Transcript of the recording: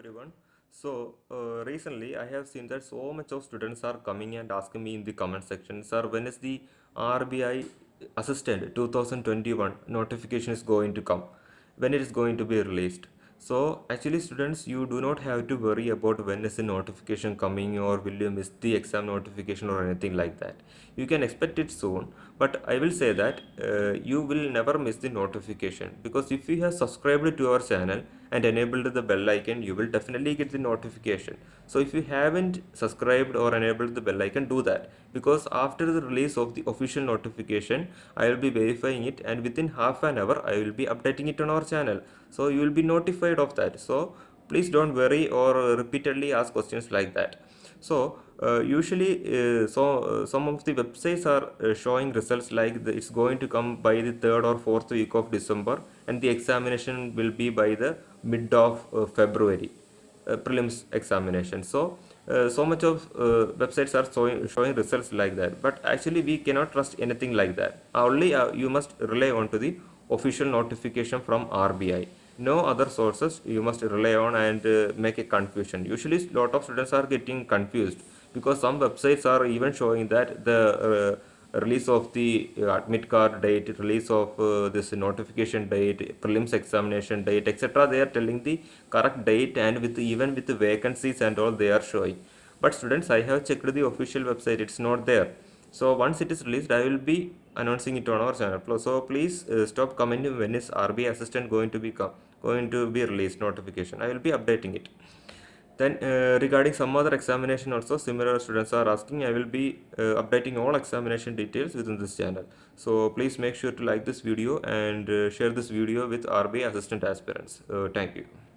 everyone so uh, recently i have seen that so much of students are coming and asking me in the comment section sir when is the rbi assistant 2021 notification is going to come when it is going to be released so actually students you do not have to worry about when is the notification coming or will you miss the exam notification or anything like that you can expect it soon but i will say that uh, you will never miss the notification because if you have subscribed to our channel and enabled the bell icon you will definitely get the notification so if you haven't subscribed or enabled the bell icon do that because after the release of the official notification i will be verifying it and within half an hour i will be updating it on our channel so you will be notified of that so please don't worry or repeatedly ask questions like that so uh, usually uh, so uh, some of the websites are uh, showing results like the, it's going to come by the third or fourth week of december and the examination will be by the mid of uh, february uh, prelims examination so so much of websites are showing, showing results like that but actually we cannot trust anything like that only you must rely on to the official notification from rbi no other sources you must rely on and uh, make a confusion usually lot of students are getting confused because some websites are even showing that the uh, release of the uh, admit card date release of uh, this notification date prelims examination date etc they are telling the correct date and with even with the vacancies and all they are showing but students i have checked the official website it's not there so once it is released i will be announcing it on our channel so please uh, stop commenting when is rbi assistant going to be going to be released notification i will be updating it then uh, regarding some other examination also similar students are asking i will be uh, updating all examination details within this channel so please make sure to like this video and uh, share this video with rbi assistant aspirants uh, thank you